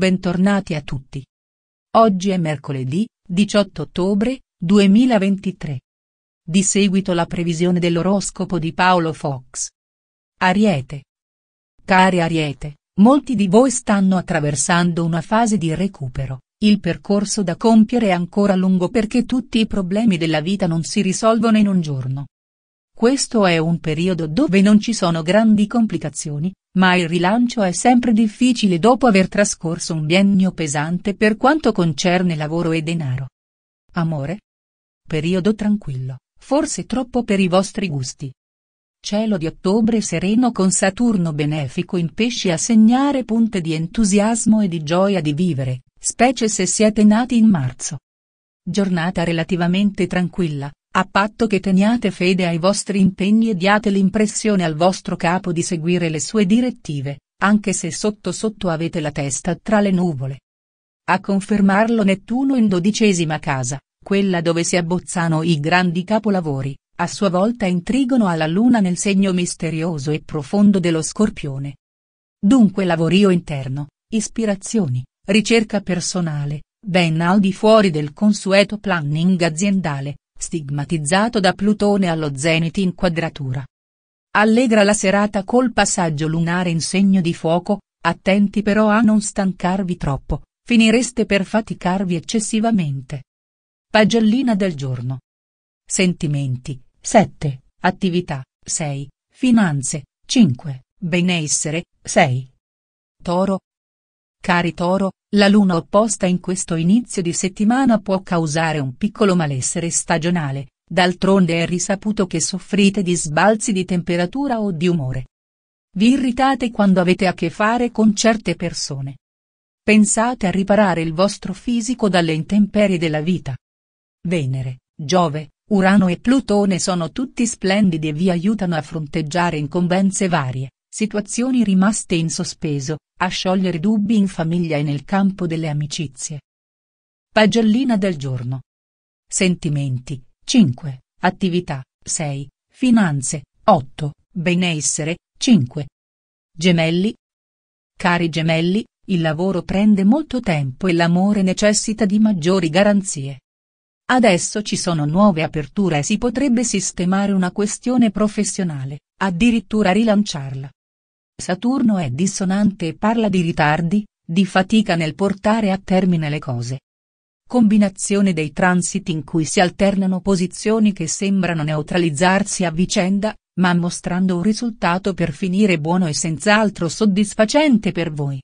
Bentornati a tutti. Oggi è mercoledì, 18 ottobre, 2023. Di seguito la previsione dell'oroscopo di Paolo Fox. Ariete. Cari Ariete, molti di voi stanno attraversando una fase di recupero, il percorso da compiere è ancora lungo perché tutti i problemi della vita non si risolvono in un giorno, questo è un periodo dove non ci sono grandi complicazioni, ma il rilancio è sempre difficile dopo aver trascorso un biennio pesante per quanto concerne lavoro e denaro. Amore? Periodo tranquillo, forse troppo per i vostri gusti. Cielo di ottobre sereno con Saturno benefico in pesci a segnare punte di entusiasmo e di gioia di vivere, specie se siete nati in marzo. Giornata relativamente tranquilla, a patto che teniate fede ai vostri impegni e diate l'impressione al vostro capo di seguire le sue direttive, anche se sotto sotto avete la testa tra le nuvole. A confermarlo Nettuno in dodicesima casa, quella dove si abbozzano i grandi capolavori, a sua volta intrigono alla luna nel segno misterioso e profondo dello scorpione. Dunque lavorio interno, ispirazioni, ricerca personale, ben al di fuori del consueto planning aziendale, Stigmatizzato da Plutone allo zenit in quadratura. Allegra la serata col passaggio lunare in segno di fuoco, attenti però a non stancarvi troppo, finireste per faticarvi eccessivamente. Pagellina del giorno. Sentimenti, 7, attività, 6, finanze, 5, benessere, 6. Toro, Cari Toro, la luna opposta in questo inizio di settimana può causare un piccolo malessere stagionale, d'altronde è risaputo che soffrite di sbalzi di temperatura o di umore. Vi irritate quando avete a che fare con certe persone. Pensate a riparare il vostro fisico dalle intemperie della vita. Venere, Giove, Urano e Plutone sono tutti splendidi e vi aiutano a fronteggiare incombenze varie situazioni rimaste in sospeso, a sciogliere dubbi in famiglia e nel campo delle amicizie. Pagellina del giorno. Sentimenti, 5, attività, 6, finanze, 8, benessere, 5. Gemelli. Cari gemelli, il lavoro prende molto tempo e l'amore necessita di maggiori garanzie. Adesso ci sono nuove aperture e si potrebbe sistemare una questione professionale, addirittura rilanciarla. Saturno è dissonante e parla di ritardi, di fatica nel portare a termine le cose. Combinazione dei transiti in cui si alternano posizioni che sembrano neutralizzarsi a vicenda, ma mostrando un risultato per finire buono e senz'altro soddisfacente per voi.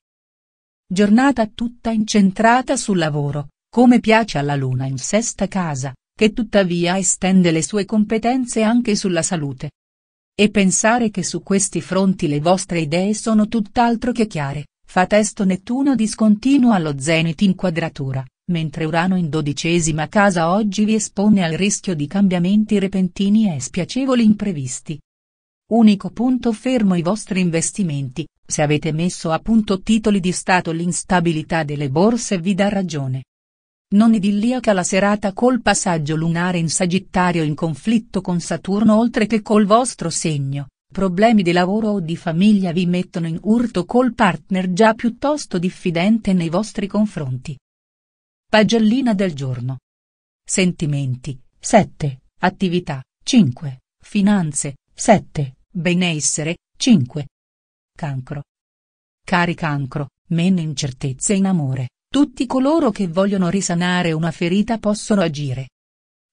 Giornata tutta incentrata sul lavoro, come piace alla luna in sesta casa, che tuttavia estende le sue competenze anche sulla salute. E pensare che su questi fronti le vostre idee sono tutt'altro che chiare, fa testo Nettuno discontinuo allo zenit in quadratura, mentre Urano in dodicesima casa oggi vi espone al rischio di cambiamenti repentini e spiacevoli imprevisti. Unico punto fermo i vostri investimenti, se avete messo a punto titoli di Stato l'instabilità delle borse vi dà ragione, non idilliaca la serata col passaggio lunare in Sagittario in conflitto con Saturno oltre che col vostro segno, problemi di lavoro o di famiglia vi mettono in urto col partner già piuttosto diffidente nei vostri confronti. Pagellina del giorno. Sentimenti, 7, attività, 5, finanze, 7, benessere, 5. Cancro. Cari cancro, meno incertezze in amore. Tutti coloro che vogliono risanare una ferita possono agire.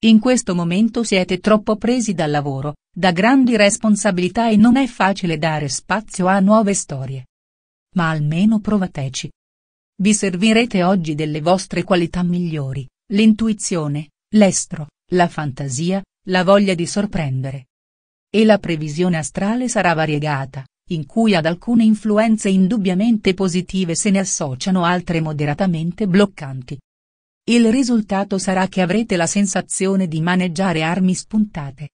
In questo momento siete troppo presi dal lavoro, da grandi responsabilità e non è facile dare spazio a nuove storie. Ma almeno provateci. Vi servirete oggi delle vostre qualità migliori, l'intuizione, l'estro, la fantasia, la voglia di sorprendere. E la previsione astrale sarà variegata, in cui ad alcune influenze indubbiamente positive se ne associano altre moderatamente bloccanti. Il risultato sarà che avrete la sensazione di maneggiare armi spuntate.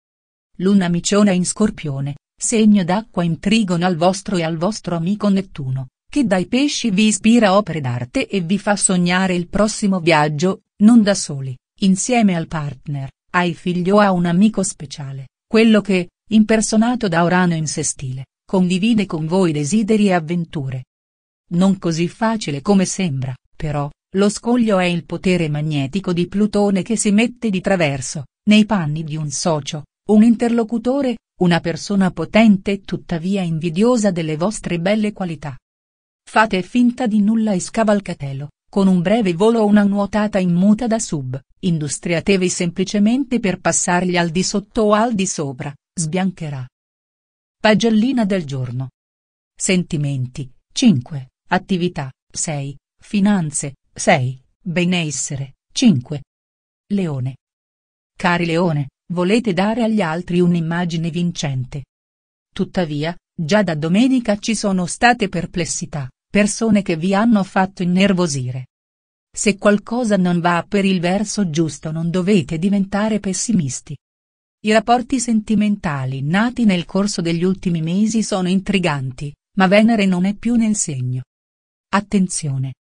Luna miciona in scorpione, segno d'acqua in trigono al vostro e al vostro amico Nettuno, che dai pesci vi ispira opere d'arte e vi fa sognare il prossimo viaggio, non da soli, insieme al partner, ai figli o a un amico speciale, quello che, impersonato da Urano in sestile, condivide con voi desideri e avventure. Non così facile come sembra, però, lo scoglio è il potere magnetico di Plutone che si mette di traverso, nei panni di un socio, un interlocutore, una persona potente e tuttavia invidiosa delle vostre belle qualità. Fate finta di nulla e scavalcatelo, con un breve volo o una nuotata in muta da sub, industriatevi semplicemente per passargli al di sotto o al di sopra, sbiancherà. Pagellina del giorno. Sentimenti, 5. Attività, 6. Finanze, 6. Benessere, 5. Leone. Cari Leone, volete dare agli altri un'immagine vincente. Tuttavia, già da domenica ci sono state perplessità, persone che vi hanno fatto innervosire. Se qualcosa non va per il verso giusto non dovete diventare pessimisti. I rapporti sentimentali nati nel corso degli ultimi mesi sono intriganti, ma Venere non è più nel segno. Attenzione!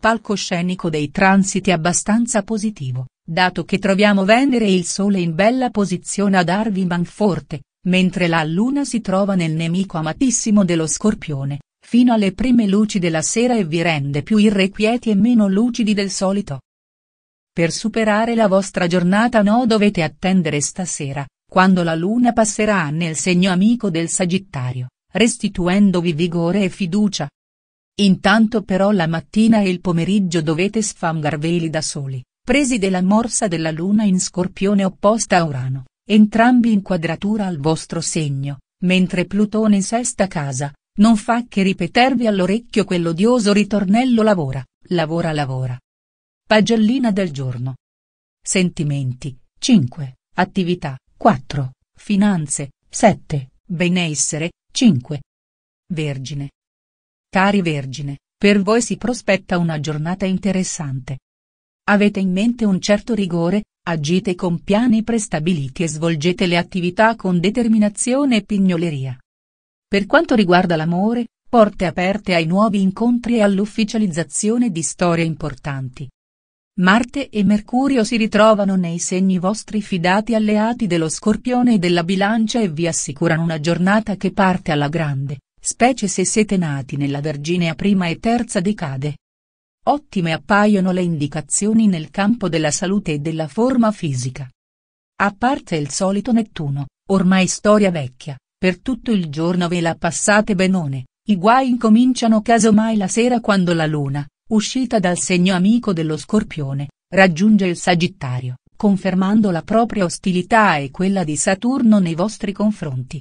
Palcoscenico dei transiti abbastanza positivo, dato che troviamo Venere e il Sole in bella posizione ad Arvi Manforte, mentre la Luna si trova nel nemico amatissimo dello Scorpione, fino alle prime luci della sera e vi rende più irrequieti e meno lucidi del solito. Per superare la vostra giornata no dovete attendere stasera, quando la luna passerà nel segno amico del Sagittario, restituendovi vigore e fiducia. Intanto però la mattina e il pomeriggio dovete sfangarveli da soli, presi della morsa della luna in scorpione opposta a Urano, entrambi in quadratura al vostro segno, mentre Plutone in sesta casa, non fa che ripetervi all'orecchio quell'odioso ritornello lavora, lavora lavora. Pagellina del giorno. Sentimenti 5. Attività 4. Finanze 7. Benessere 5. Vergine. Cari Vergine, per voi si prospetta una giornata interessante. Avete in mente un certo rigore, agite con piani prestabiliti e svolgete le attività con determinazione e pignoleria. Per quanto riguarda l'amore, porte aperte ai nuovi incontri e all'ufficializzazione di storie importanti. Marte e Mercurio si ritrovano nei segni vostri fidati alleati dello Scorpione e della Bilancia e vi assicurano una giornata che parte alla grande, specie se siete nati nella Verginea prima e terza decade. Ottime appaiono le indicazioni nel campo della salute e della forma fisica. A parte il solito Nettuno, ormai storia vecchia, per tutto il giorno ve la passate benone, i guai incominciano casomai la sera quando la luna, uscita dal segno amico dello Scorpione, raggiunge il Sagittario, confermando la propria ostilità e quella di Saturno nei vostri confronti.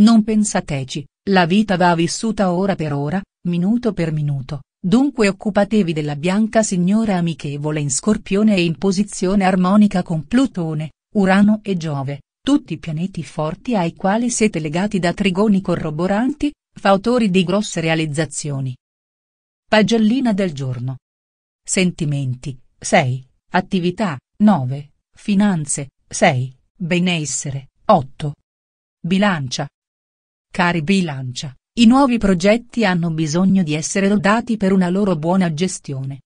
Non pensateci, la vita va vissuta ora per ora, minuto per minuto, dunque occupatevi della bianca signora amichevole in Scorpione e in posizione armonica con Plutone, Urano e Giove, tutti pianeti forti ai quali siete legati da trigoni corroboranti, fautori di grosse realizzazioni. Pagellina del giorno. Sentimenti, 6. Attività, 9. Finanze, 6. Benessere, 8. Bilancia. Cari bilancia, i nuovi progetti hanno bisogno di essere lodati per una loro buona gestione.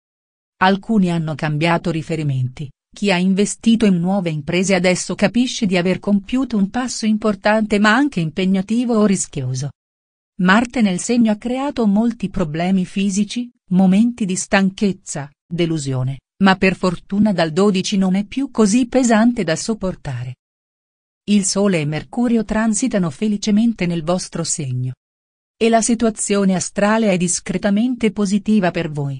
Alcuni hanno cambiato riferimenti, chi ha investito in nuove imprese adesso capisce di aver compiuto un passo importante ma anche impegnativo o rischioso. Marte nel segno ha creato molti problemi fisici, momenti di stanchezza, delusione, ma per fortuna dal 12 non è più così pesante da sopportare. Il Sole e Mercurio transitano felicemente nel vostro segno. E la situazione astrale è discretamente positiva per voi.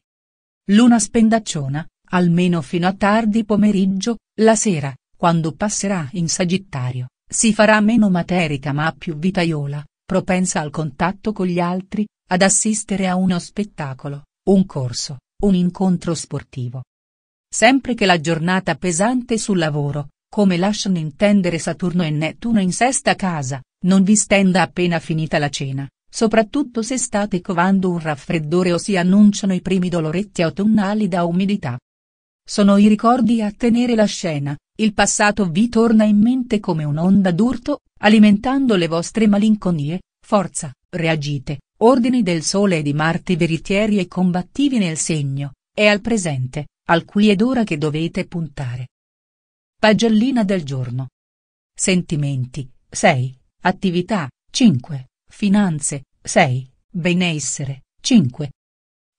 Luna spendacciona, almeno fino a tardi pomeriggio, la sera, quando passerà in Sagittario, si farà meno materica ma più vitaiola, propensa al contatto con gli altri, ad assistere a uno spettacolo, un corso, un incontro sportivo. Sempre che la giornata pesante sul lavoro, come lasciano intendere Saturno e Nettuno in sesta casa, non vi stenda appena finita la cena, soprattutto se state covando un raffreddore o si annunciano i primi doloretti autunnali da umidità. Sono i ricordi a tenere la scena, il passato vi torna in mente come un'onda d'urto, alimentando le vostre malinconie, forza, reagite, ordini del Sole e di Marte veritieri e combattivi nel segno, è al presente, al qui ed ora che dovete puntare. Pagellina del giorno. Sentimenti, 6, attività, 5, finanze, 6, benessere, 5.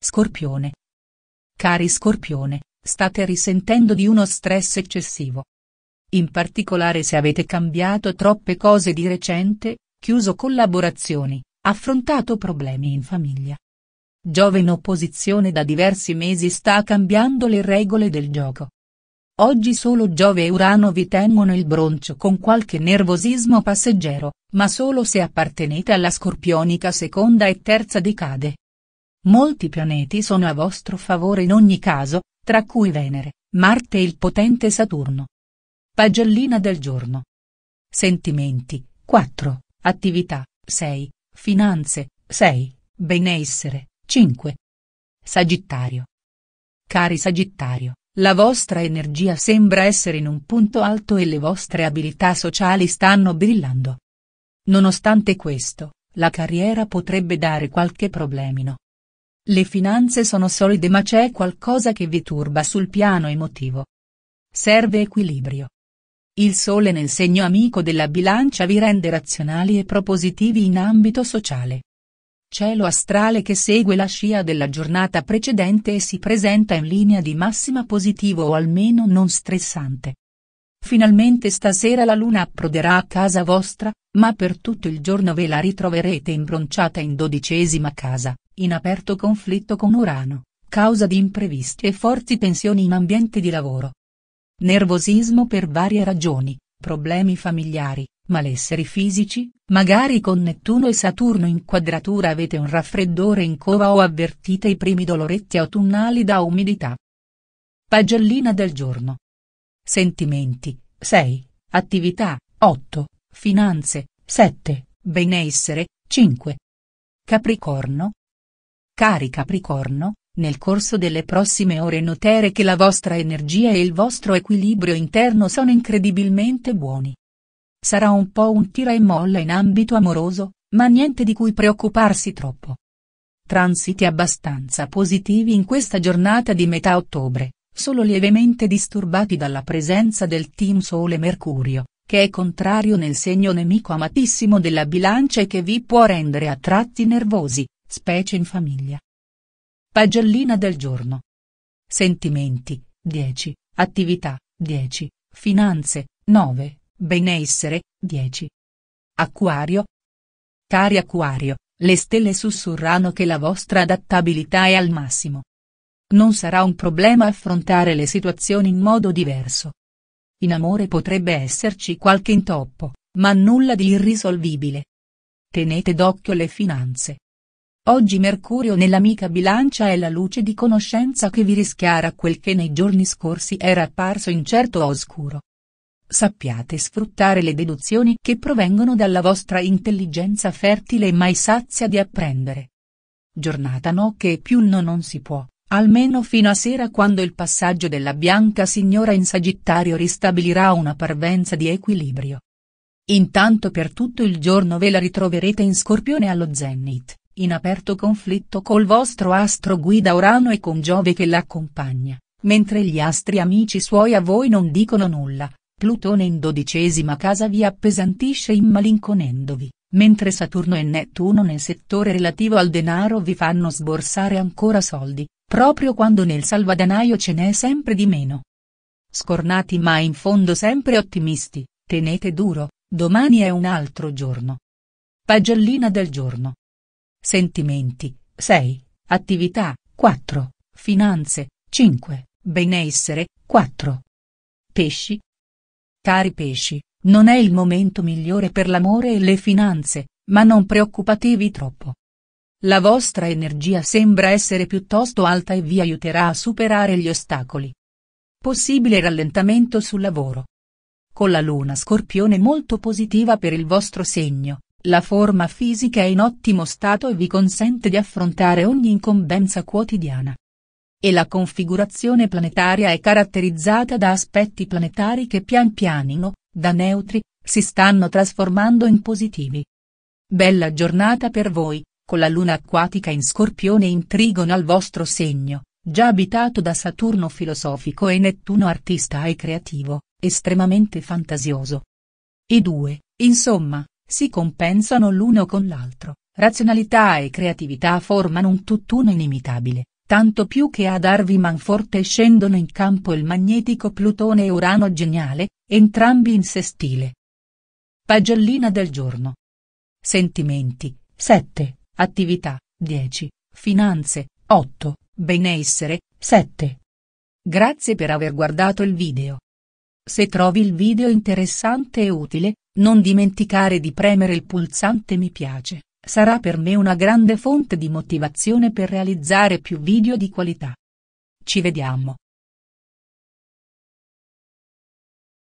Scorpione. Cari Scorpione, state risentendo di uno stress eccessivo. In particolare se avete cambiato troppe cose di recente, chiuso collaborazioni, affrontato problemi in famiglia. Giove in opposizione da diversi mesi sta cambiando le regole del gioco. Oggi solo Giove e Urano vi tengono il broncio con qualche nervosismo passeggero, ma solo se appartenete alla scorpionica seconda e terza decade. Molti pianeti sono a vostro favore in ogni caso, tra cui Venere, Marte e il potente Saturno. Pagellina del giorno. Sentimenti 4, attività 6, finanze 6, benessere 5. Sagittario. Cari Sagittario, la vostra energia sembra essere in un punto alto e le vostre abilità sociali stanno brillando. Nonostante questo, la carriera potrebbe dare qualche problemino. Le finanze sono solide ma c'è qualcosa che vi turba sul piano emotivo. Serve equilibrio. Il sole nel segno amico della bilancia vi rende razionali e propositivi in ambito sociale. Cielo astrale che segue la scia della giornata precedente e si presenta in linea di massima positivo o almeno non stressante. Finalmente stasera la luna approderà a casa vostra, ma per tutto il giorno ve la ritroverete imbronciata in dodicesima casa, in aperto conflitto con Urano, causa di imprevisti e forti tensioni in ambiente di lavoro nervosismo per varie ragioni, problemi familiari, malesseri fisici, magari con Nettuno e Saturno in quadratura avete un raffreddore in cova o avvertite i primi doloretti autunnali da umidità. Pagellina del giorno. Sentimenti, 6, attività, 8, finanze, 7, benessere, 5. Capricorno. Cari Capricorno, nel corso delle prossime ore notere che la vostra energia e il vostro equilibrio interno sono incredibilmente buoni. Sarà un po' un tira e molla in ambito amoroso, ma niente di cui preoccuparsi troppo. Transiti abbastanza positivi in questa giornata di metà ottobre, solo lievemente disturbati dalla presenza del team Sole-Mercurio, che è contrario nel segno nemico amatissimo della bilancia e che vi può rendere a tratti nervosi, specie in famiglia. Pagellina del giorno. Sentimenti, 10, attività, 10, finanze, 9, benessere, 10. Acquario. Cari Acquario, le stelle sussurrano che la vostra adattabilità è al massimo. Non sarà un problema affrontare le situazioni in modo diverso. In amore potrebbe esserci qualche intoppo, ma nulla di irrisolvibile. Tenete d'occhio le finanze, Oggi Mercurio nell'amica bilancia è la luce di conoscenza che vi rischiara quel che nei giorni scorsi era apparso incerto o oscuro. Sappiate sfruttare le deduzioni che provengono dalla vostra intelligenza fertile e mai sazia di apprendere. Giornata no che più no non si può, almeno fino a sera quando il passaggio della bianca signora in Sagittario ristabilirà una parvenza di equilibrio. Intanto per tutto il giorno ve la ritroverete in Scorpione allo Zenit in aperto conflitto col vostro astro guida Urano e con Giove che l'accompagna, mentre gli astri amici suoi a voi non dicono nulla, Plutone in dodicesima casa vi appesantisce immalinconendovi, mentre Saturno e Nettuno nel settore relativo al denaro vi fanno sborsare ancora soldi, proprio quando nel salvadanaio ce n'è sempre di meno. Scornati ma in fondo sempre ottimisti, tenete duro, domani è un altro giorno. Pagellina del giorno sentimenti 6, attività 4, finanze 5, benessere 4. Pesci. Cari pesci, non è il momento migliore per l'amore e le finanze, ma non preoccupatevi troppo. La vostra energia sembra essere piuttosto alta e vi aiuterà a superare gli ostacoli. Possibile rallentamento sul lavoro. Con la luna scorpione molto positiva per il vostro segno, la forma fisica è in ottimo stato e vi consente di affrontare ogni incombenza quotidiana. E la configurazione planetaria è caratterizzata da aspetti planetari che pian pianino, da neutri, si stanno trasformando in positivi. Bella giornata per voi, con la luna acquatica in scorpione intrigono al vostro segno, già abitato da Saturno filosofico e Nettuno artista e creativo, estremamente fantasioso. I due, insomma, si compensano l'uno con l'altro, razionalità e creatività formano un tutt'uno inimitabile, tanto più che a darvi manforte scendono in campo il magnetico Plutone e Urano geniale, entrambi in sé stile. Pagellina del giorno. Sentimenti, 7, attività, 10, finanze, 8, benessere, 7. Grazie per aver guardato il video. Se trovi il video interessante e utile, non dimenticare di premere il pulsante mi piace, sarà per me una grande fonte di motivazione per realizzare più video di qualità. Ci vediamo.